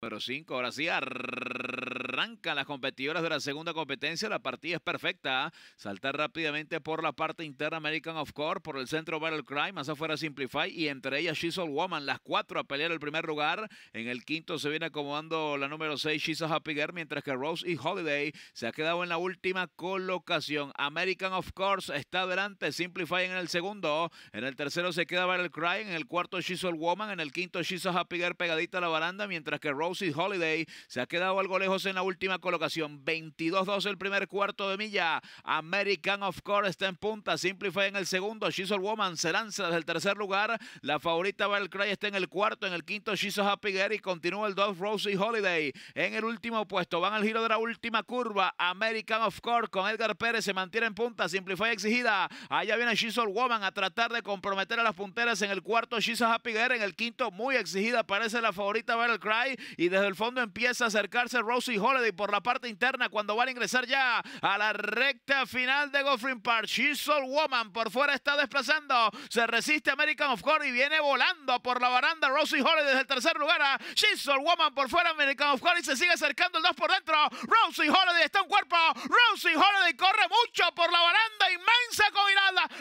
número 5. Ahora sí, arrrr arrancan las competidoras de la segunda competencia. La partida es perfecta. ¿ah? Saltar rápidamente por la parte interna American of Core, por el centro Battle Cry, más afuera Simplify y entre ellas She's All Woman. Las cuatro a pelear el primer lugar. En el quinto se viene acomodando la número 6 She's a Happy Girl, mientras que Rose y Holiday se ha quedado en la última colocación. American of Course está adelante. Simplify en el segundo. En el tercero se queda Battle Cry. En el cuarto She's All Woman. En el quinto She's a Happy Girl pegadita a la baranda, mientras que Rose y Holiday se ha quedado algo lejos en la última colocación. 22-12 el primer cuarto de milla. American of Course está en punta. Simplify en el segundo. She's Woman se lanza desde el tercer lugar. La favorita Cry está en el cuarto. En el quinto She's a Happy Girl y continúa el 2 Rosie Holiday. En el último puesto van al giro de la última curva. American of Course con Edgar Pérez se mantiene en punta. Simplify exigida. Allá viene She's Woman a tratar de comprometer a las punteras. En el cuarto She's a Happy Girl. En el quinto muy exigida aparece la favorita Battle Cry y desde el fondo empieza a acercarse Rosie Holiday y por la parte interna cuando van a ingresar ya a la recta final de Goffrey Park. She's Woman por fuera está desplazando. Se resiste American of Core y viene volando por la baranda Rosie Holiday desde el tercer lugar. A ¿ah? She's Woman por fuera American of Core y se sigue acercando el dos por dentro. Rosie Holiday está en cuerpo. Rosie Holiday corre mucho por la baranda inmensa con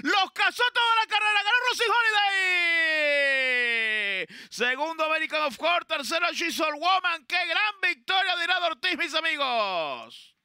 Los cazó toda la carrera. Ganó Rosie Holiday. Segundo American of Court. Tercero She's Woman. ¡Qué gran Ortiz, mis amigos.